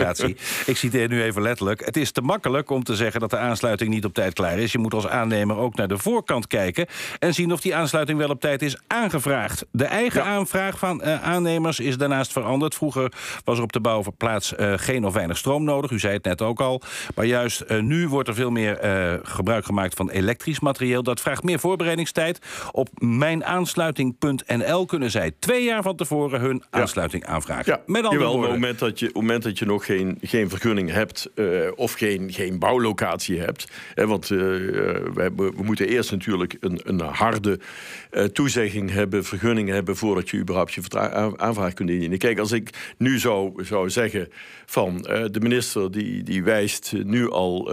organisatie. ik citeer nu even letterlijk. Het is te makkelijk om te zeggen dat de aansluiting niet op tijd klaar is. Je moet als aannemer ook naar de voorkant kijken... en zien of die aansluiting wel op tijd is aangevraagd. De eigen aanvraag van eh, aannemers is daarnaast veranderd. Vroeger was er op de bouwplaats eh, geen of weinig stroom nodig. U zei het net ook al. Maar juist eh, nu wordt er veel meer gebruik gemaakt van elektrisch materieel. Dat vraagt meer voorbereidingstijd. Op mijnaansluiting.nl kunnen zij twee jaar van tevoren hun aansluiting aanvragen. Ja. Met Jawel, het, moment dat je, op het moment dat je nog geen, geen vergunning hebt eh, of geen, geen bouwlocatie hebt. Hè, want eh, we, hebben, we, moeten eerst natuurlijk een, een harde eh, toezegging hebben, vergunning hebben, voordat je überhaupt je aanvraag kunt indienen. Kijk, als ik nu zou, zou zeggen van de minister die, die wijst nu al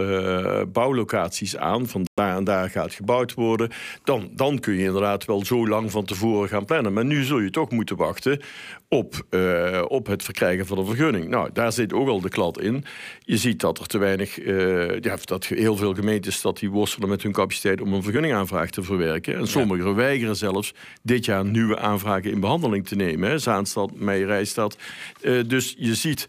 bouwlocaties aan van daar en daar gaat gebouwd worden. Dan, dan kun je inderdaad wel zo lang van tevoren gaan plannen. Maar nu zul je toch moeten wachten op, eh, op het verkrijgen van een vergunning. Nou, daar zit ook al de klad in. Je ziet dat er te weinig, eh, ja, dat heel veel gemeentes dat die worstelen met hun capaciteit om een vergunningaanvraag te verwerken. En sommigen weigeren zelfs dit jaar nieuwe aanvragen in behandeling te nemen. Zaanstad, Meijerijstad. Eh, dus je ziet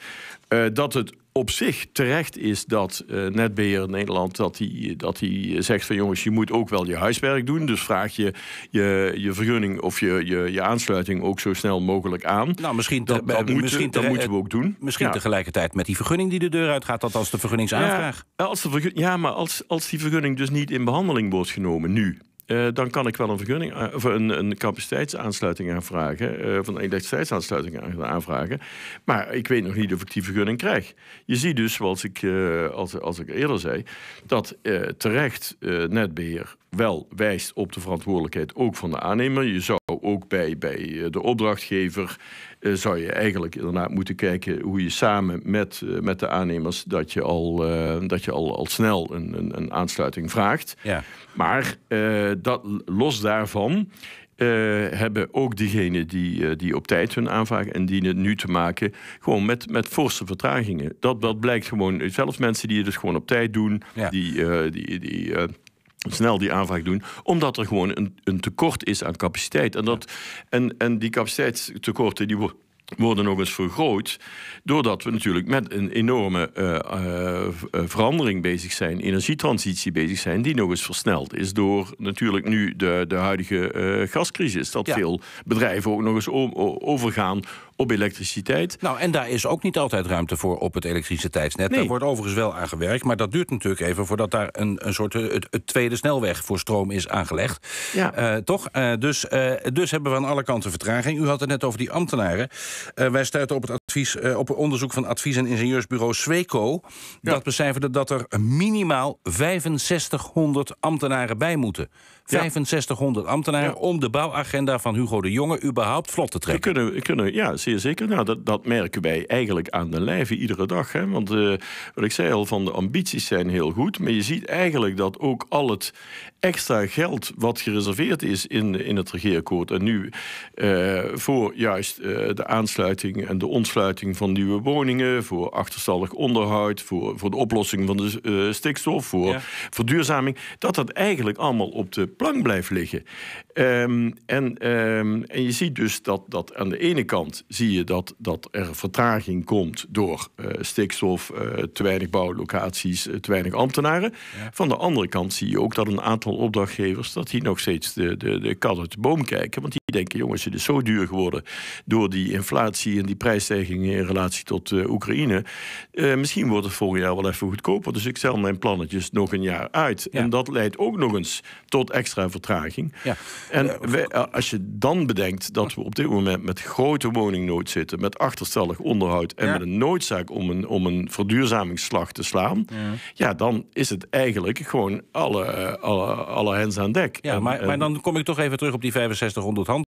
dat het op zich terecht is dat uh, Netbeheer in Nederland dat die, dat die zegt van jongens, je moet ook wel je huiswerk doen. Dus vraag je je, je vergunning of je, je, je aansluiting ook zo snel mogelijk aan. Nou, misschien dat, eh, moeten, misschien moeten we ook doen. Misschien tegelijkertijd met die vergunning die de deur uitgaat, dat als de vergunningsaanvraag. Ja, als de vergun ja maar als, als die vergunning dus niet in behandeling wordt genomen nu. Eh, dan kan ik wel een vergunning eh, of een, een, capaciteitsaansluiting aanvragen, uh, eh, van een elektriciteitsaansluiting aanvragen. Maar ik weet nog niet of ik die vergunning krijg. Je ziet dus, zoals ik, als, als ik eerder zei, dat terecht netbeheer wel wijst op de verantwoordelijkheid ook van de aannemer. Je zou ook bij, bij eh, de opdrachtgever eh, zou je eigenlijk inderdaad moeten kijken hoe je samen met, eh, met de aannemers dat je al, dat je al, al snel een, een, een aansluiting vraagt. Ja. Maar dat, los daarvan. hebben ook diegenen die, die op tijd hun aanvraag indienen nu te maken gewoon met, met forse vertragingen. Dat, dat blijkt gewoon, zelfs mensen die het dus gewoon op tijd doen, ja. die, die, die snel die aanvraag doen, omdat er gewoon een, een tekort is aan capaciteit. En, dat, en, en die capaciteitstekorten die worden nog eens vergroot. Doordat we natuurlijk met een enorme eh, eh, verandering bezig zijn, energietransitie bezig zijn, die nog eens versneld is door natuurlijk nu de, de huidige eh, gascrisis. Dat veel bedrijven ook nog eens overgaan op elektriciteit. Nou, en daar is ook niet altijd ruimte voor op het elektriciteitsnet. Nee. Daar wordt overigens wel aan gewerkt, maar dat duurt natuurlijk even voordat daar een, een soort eh, het, tweede snelweg voor stroom is aangelegd. Ja. Eh, toch? Eh, dus, dus hebben we aan alle kanten vertraging. U had het net over die ambtenaren. wij stuiten op het advies, op onderzoek van advies- en ingenieursbureau Sweco. Dat becijferde dat er minimaal 6500 ambtenaren bij moeten. 6500 ambtenaren om de bouwagenda van Hugo de Jonge überhaupt vlot te trekken. Kunnen, kunnen, ja, zeer zeker. Nou, dat, dat merken wij eigenlijk aan de lijve iedere dag. Hè? Want eh, wat ik zei al, van de ambities zijn heel goed. Maar je ziet eigenlijk dat ook al het extra geld wat gereserveerd is in, in het regeerakkoord. En nu eh, voor juist eh, de aansluiting en de ontsluiting van nieuwe woningen. Voor achterstallig onderhoud. Voor, voor de oplossing van de stikstof. Voor verduurzaming. Dat dat eigenlijk allemaal op de plank blijft liggen. Ehm, en, ehm, en je ziet dus dat, dat aan de ene kant zie je dat, dat er vertraging komt door eh, stikstof, eh, te weinig bouwlocaties, eh, te weinig ambtenaren. Van de andere kant zie je ook dat een aantal opdrachtgevers dat die nog steeds de, de, de kat uit de boom kijken. Want die denken, jongens, het is zo duur geworden door die inflatie en die prijsstijgingen in relatie tot eh, Oekraïne. Eh, misschien wordt het volgend jaar wel even goedkoper. Dus ik stel mijn plannetjes nog een jaar uit. En dat leidt ook nog eens tot extra vertraging. Ja. En eh, als je dan bedenkt dat we op dit moment met grote woningnood zitten, met achterstallig onderhoud en met een noodzaak om een, om een verduurzamingsslag te slaan, ja, dan is het eigenlijk gewoon alle, alle, hens aan dek. Ja, maar, maar dan kom ik toch even terug op die 6500 hand.